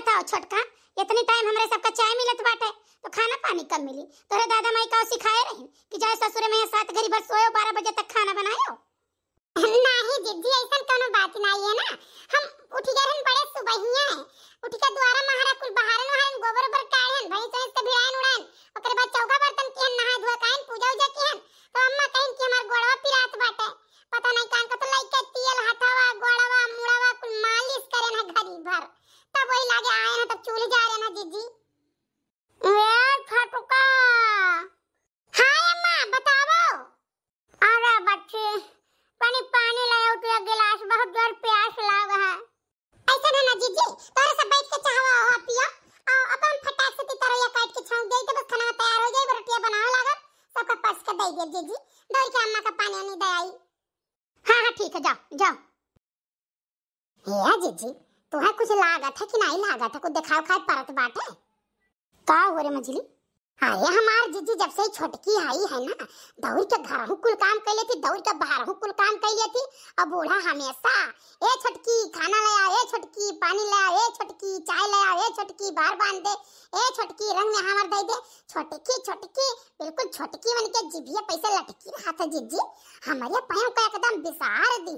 बताओ छोटका इतनी टाइम हमरे सबका चाय मिलत बाटे तो खाना पानी कब मिली तोरे दादा माई का सिखाए रही कि जाए ससुर में सात घड़ी भर सोयो 12 बजे तक खाना बनायो नहीं जिद्दी ऐसा कोनो बात नहीं है ना हम उठी गए हम बड़े सुबह ही हैं उठ के द्वारा महारा कुल बाहर न हन गोबर बर काढ़े हैं भाई तो इससे भिड़ाइन उड़ा हेरा जीजी तुहा कुछ लागत है कि नहीं लागत है कुछ दिखाओ खाए परत बाटे का हो रे मछली हाँ ये हमार जीजी जब से छोटकी आई है ना दौड़ के घर कुल काम कर लेती दौड़ के बाहर कुल काम कर लेती अब बूढ़ा हमेशा ए छोटकी खाना लाया ए छोटकी पानी लाया ए छोटकी चाय लाया ए छोटकी बाहर बांध दे ए छोटकी रंग में हमार दे दे छोटकी छोटकी बिल्कुल छोटकी बन के जिभिया पैसे लटकी रहा था जीजी हमारे पैरों का एकदम बिसार दी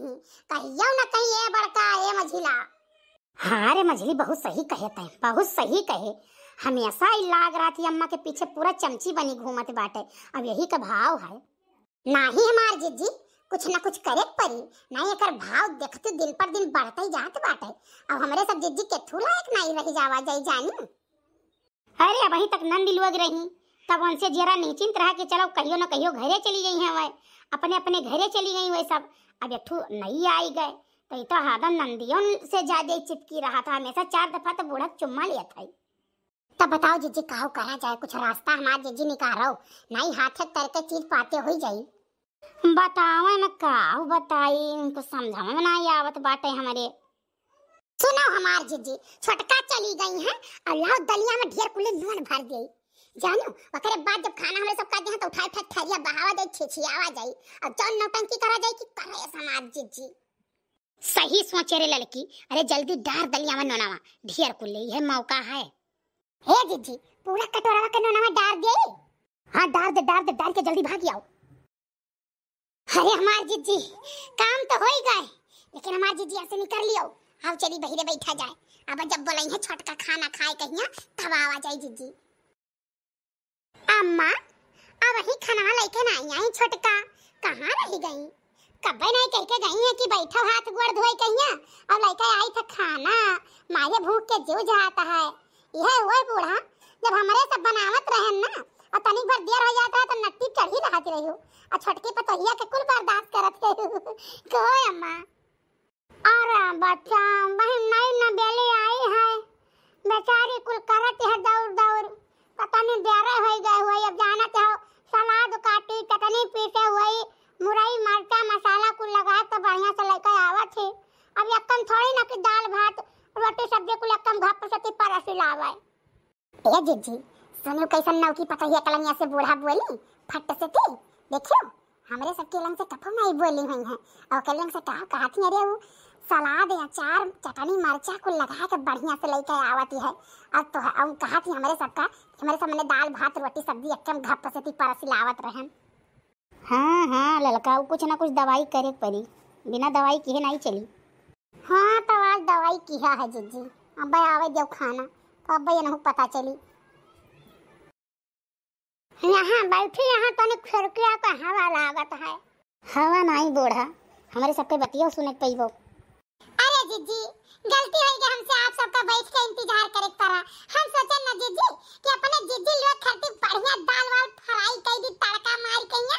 कहियो ना कहीं ए बड़का ए मझिला हाँ रे मझली बहुत सही कहे थे बहुत सही कहे हमेशा ही लाग रहा थी अम्मा के पीछे पूरा चमची बनी घूमत बाटे अब यही का भाव है ना ही हमार जिज्जी कुछ ना कुछ करे पड़ी ना एकर भाव देखते दिन पर दिन बढ़ते जात बाटे अब हमरे सब जिज्जी के थूला एक नहीं रही जावा जाई जानी अरे अभी तक नंदी लुग रही तब उनसे जरा निश्चिंत रहा कि चलो कहियो ना कहियो घरे चली गई है वह अपने अपने घरे चली गई वह सब अब यठू नहीं आई गए तो ये तो हादम नंदियों से ज्यादा चिपकी रहा था हमेशा चार दफा तो बूढ़ा चुम्मा लिया था ही। तब बताओ जीजी कहो करा जाए कुछ रास्ता हमारे जीजी निकाल रहो नहीं हाथ करके चीज पाते हो जाई बताओ न काहो बताई उनको समझा में नहीं आवत बाटे हमारे सुनो हमार जीजी छोटका चली गई है और लाओ दलिया में ढेर कुल लून भर गई जानो वकरे बाद जब खाना हमरे सब खा देहा तो उठाए फेंक थरिया बहावा जाई छिछियावा जाई अब जौन नौटंकी करा जाए कि करे समाज जीजी सही सोचे रे लड़की अरे जल्दी डार दलिया में नोनावा ढेर कुल है मौका है हे जीजी पूरा कटोरा के नोना में डाल दे हां डाल दे डाल दे डाल के जल्दी भाग जाओ अरे हमार जीजी काम तो हो ही गए लेकिन हमार जीजी ऐसे नहीं कर लियो हाँ चली बहिरे बैठा जाए अब जब बोलई है छोटका खाना खाए कहिया तब आवा जाए जीजी अम्मा अब ही खाना लेके ना आई आई छोटका कहां रही गई कब नहीं कह के गई है कि बैठो हाथ गोड़ धोए कहिया और लेके आई था खाना मारे भूख के जो जाता है इहे ओए बूढ़ा जब हमरे सब बनावत रहन ना और तनिक भर देर हो जाता है तो नट्टी चढ़ी रहत रही रहियो और छोटकी पतोहिया के कुल बर्दाश्त करत रहियो कोई अम्मा अरे बच्चा बहन नई नबेली आई है जिज्जी सुनो कैसन की पता पकड़िया कलनिया से बूढ़ा बोली फट से थी देखियो हमरे सब केलन से कफो नहीं बोली हुई है और केलन से कहा कहती अरे वो सलाद या चार चटनी मरचा को लगा के बढ़िया से लेके आवती है और तो है और कहती हमरे सबका हमारे सब सामने दाल भात रोटी सब्जी एकदम घप से थी परस लावत रहन हाँ हाँ वो कुछ ना कुछ दवाई करे पड़ी बिना दवाई किए नहीं चली हाँ तो आज दवाई किया है जीजी अब आवे जो खाना तो अब यह पता चली यहाँ बैठी यहाँ तो खिड़किया का हवा लागत है हवा नहीं बूढ़ा हमारे सबके बतियो सुने वो अरे जीजी गलती होई कि हमसे आप सबका बैठ के इंतजार करे तरह हम सोचे ना जीजी कि अपने जीजी लोग खाती बढ़िया दाल वाल फ्राई कई दी तड़का मार के या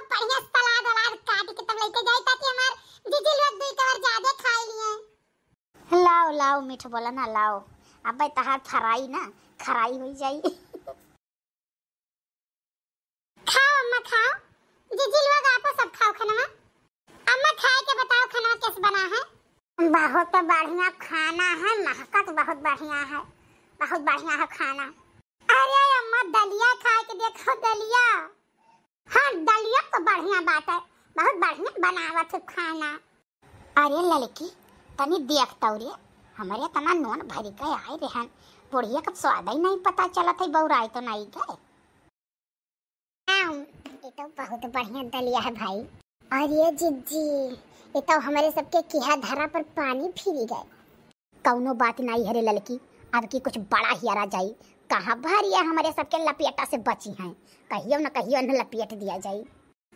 और बढ़िया सलाद वलाद काट के तब लेके जाई ताकि हमार जीजी लोग भी कवर ज्यादा खा लिए लाओ लाओ मीठ बोला ना लाओ अब तहार फ्राई ना खराई हो जाई जीजी लोग आपो सब खाओ खाना अम्मा खाए के तो बताओ खाना कैसे बना है बहुत तो बढ़िया खाना है महका तो बहुत बढ़िया है बहुत बढ़िया है खाना अरे अम्मा दलिया खाए के तो देखो दलिया हाँ दलिया तो बढ़िया बात है बहुत बढ़िया बनावा है खाना अरे लड़की तनी देखता तो रे हमारे तना नोन भरी के आए रहन बुढ़िया का स्वाद ही नहीं पता चला था बौराए तो नहीं गए तो बहुत बढ़िया दलिया है भाई और ये जिज्जी ये तो हमारे सबके किया धरा पर पानी फिर गए कौनो बात नहीं है रे लड़की अब की कुछ बड़ा ही आ जाई कहाँ भारी है हमारे सबके लपेटा से बची हैं कहियो न कहियो न लपेट दिया जाई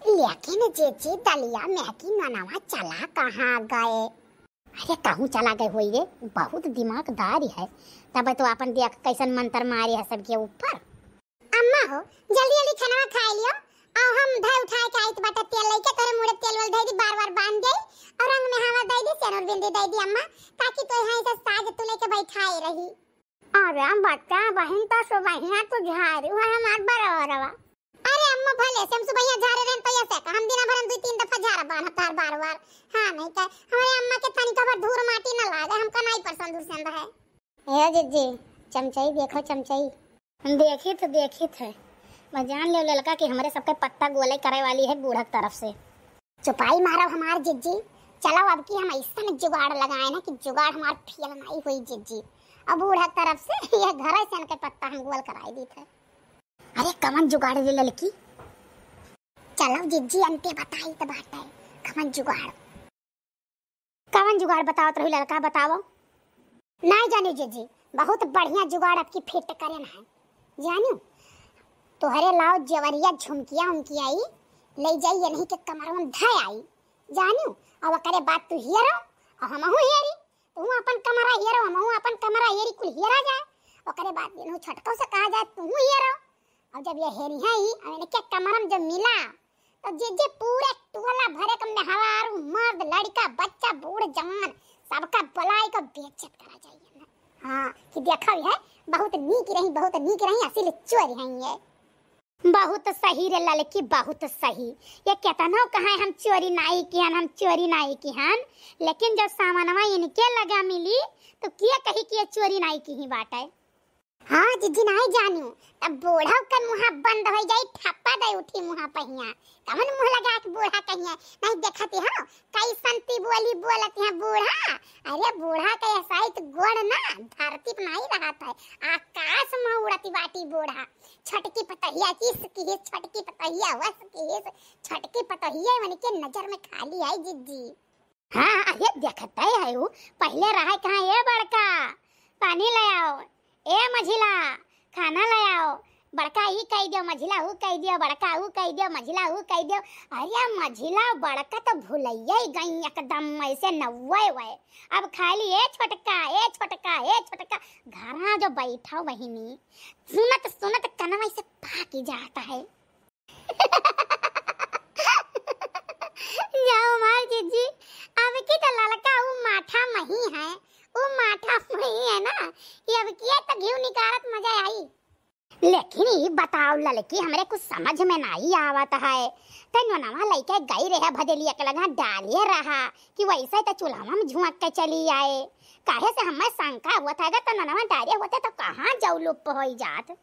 लेकिन जिज्जी दलिया मैकी ननवा चला कहाँ गए अरे कहूँ चला गए हो रे बहुत दिमागदार है तब तो अपन देख कैसन मंत्र मारे है सबके ऊपर अम्मा हो जल्दी जल्दी खाना खा लिया आ हम धै उठाए के आइत बाटा तेल लेके तोरे मुड़े तेल वाल धै दी बार बार बांध दे और रंग में हवा दे दी चनोर बिंदी दे दी अम्मा ताकि तो यहां से साग तू लेके बैठाए रही अरे हम बच्चा बहन तो सुबहिया तू झाड़ू है हमार बरोबरवा अरे अम्मा भले से हम सो सुबहिया झारे रहन तो ऐसे का हम दिना भर हम दो तीन दफा झारा बान हतार बार बार हां नहीं का तो हमारे अम्मा के थानी कबर धूर माटी ना लागे हमका नहीं पसंद दूर सेंदा है ए जीजी चमचाई देखो चमचाई हम देखी तो देखी थे जान लो ललका कि हमारे सबके पत्ता गोलाई करे वाली है बूढ़क तरफ से चुपाई मारो हमार जिज्जी चलो अब की हम ऐसा जुगाड़ लगाए ना कि जुगाड़ हमार फेल नहीं हुई जिज्जी अब बूढ़क तरफ से यह घर से के पत्ता हम गोल कराए दी थे अरे कमन जुगाड़ रे ललकी चलो जिज्जी अंत बताई तो बात है कमन जुगाड़ कमन जुगाड़ बताओ तो लड़का बताओ नहीं जानी जिज्जी बहुत बढ़िया जुगाड़ आपकी फिट करे ना जानू तो हरे लाओ जवरिया झुमकिया उनकी आई ले जाइए नहीं के तो कमर में धाय आई जानू अब करे बात तू हियर अब हम हूं हेरी तू तो अपन कमरा हियर हम हूं अपन कमरा हियरी कुल हियर आ जाए और करे बात इन्हों छटको से कहा जाए तू हियर अब जब ये हेरी है ही मैंने के कमर में जब मिला तो जे जे पूरे टोला भरे कम में हवा नहवारू मर्द लड़का बच्चा बूढ़ जवान सबका भलाई को बेचत करा जाइए हाँ कि देखा है बहुत नीक रही बहुत नीक रही असली चोर है ये बहुत सही रे ललकी बहुत सही ये कहता ना कहा हम चोरी नाई की हन हम चोरी नाई की हन लेकिन जब सामानवा इनके लगा मिली तो किया कही कि ये चोरी नाई की ही बात है हां जिजी नाही जानू तब बोढ़ा का मुहा बंद हो जाई ठप्पा दे उठी मुहा पहिया कमन मुह लगा के बोढ़ा कहिए नहीं देखते हो कई संती बोली बोलते है बूढ़ा अरे बूढ़ा का ऐसा तो गोड़ ना धरती पर नहीं रहता है आकाश में उड़ती बाटी बूढ़ा छटकी पतहिया किसकी है छटकी पतहिया वस की है छटकी पतहिया मन के नजर में खाली आई जिजी हाँ अरे देखता है पहले रहा कहाँ ये बड़का पानी ले आओ ए मझिला खाना ले आओ बड़का ई कह दियो मझिला ऊ कह दियो बड़का ऊ कह दियो मझिला ऊ कह दियो अरे मझिला बड़का तो भूलैया ही गई एकदम ऐसे नवे वे अब खाली ए छोटका ए छोटका ए छोटका घर जो बैठा बहिनी सुनत सुनत कनवा से पाकी जाता है जाओ मार जीजी अब की तो ललका वो माथा मही है वो माथा मही है ना किए तो घी निकालत मजा आई लेकिन ई बताओ लड़की हमरे कुछ समझ में नहीं आवत है तनो नवा लइका गई रहे भदेलिया के लगा डालिए रहा कि वैसे तो चूल्हा में झुंक के चली आए काहे से हमें शंका हुआ था अगर तनो नवा डारे होते तो कहां जाऊ लुप्प हो जात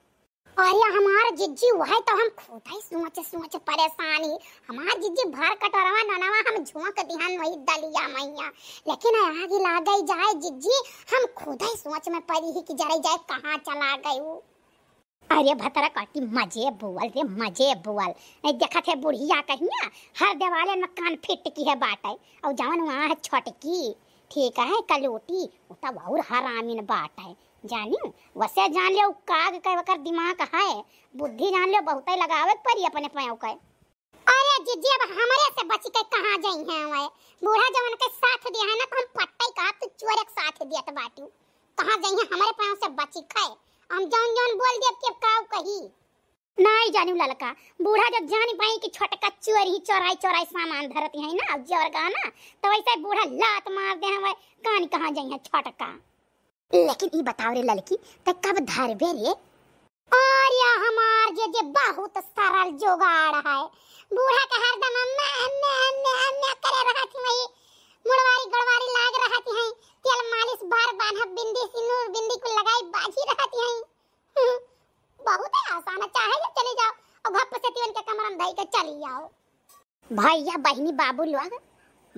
अरे ये हमारा जिज्जी वह तो हम खोता ही सोच सोच परेशानी हमारा जिज्जी भर कटोरवा ननवा हम झोंक दिहन वही दलिया मैया लेकिन आगे ला गई जाए जिज्जी हम खुद ही सोच में पड़ी ही कि जरे जाए कहाँ चला गई अरे भतरा काटी मजे बोल रे मजे बोल नहीं देखा थे बुढ़िया कहिया हर देवाले में कान फिट की है बाट है और जवन वहाँ है छोटकी ठीक है कलोटी उतब तो और हरामिन बाट है जानी वसे जान लियो काग के वकर दिमाग है बुद्धि जान लियो बहुते लगावे परी अपने पैव के अरे जीजी अब हमारे से बच के कहां जाई है ओए बूढ़ा जवान के साथ दिया है ना तो हम पट्टा ही कहा तू चोर के साथ दिया तो बाटू कहां जाई है हमारे पैव से बच के हम जान जान बोल दे के काऊ कही नहीं जानू ललका बूढ़ा जब जान पाई कि छोटका चोर ही चोराई चोराई सामान धरती है ना अब जोर गाना तो वैसे बूढ़ा लात मार दे हमारे कान कहां जाई है छोटका लेकिन ई बताओ रे लड़की त कब धरबे रे और या हमार जे जे बहुत सरल जुगाड़ है बूढ़ा के हर दम अम्मा अम्मा अम्मा अम्मा करे रहा थी मई मुड़वारी गड़वारी लाग रहा थी हैं तेल मालिश बार बांधा बिंदी सिनूर बिंदी को लगाई बाजी रहा थी हैं बहुत है आसान चाहे जब चले जाओ और घप से तीन के कमरम धई के तो चली जाओ भैया बहनी बाबू लोग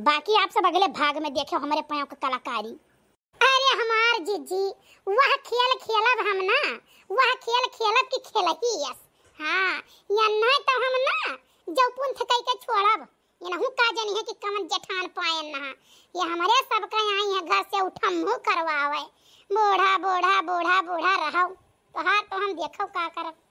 बाकी आप सब अगले भाग में देखो हमारे पयों की कलाकारी जी जी वह खेल खेलब हम ना वह खेल खेलब कि खेलही यस हाँ या नहीं तो हम ना जब जौपुन थकई के छोड़ब इनहू का जनी है कि कमन जठान पाए ना ये हमारे सब का यहाँ यहाँ घर से उठम उठम्मू करवावे बूढ़ा बूढ़ा बूढ़ा बूढ़ा रहो तो हाँ तो हम देखो का करब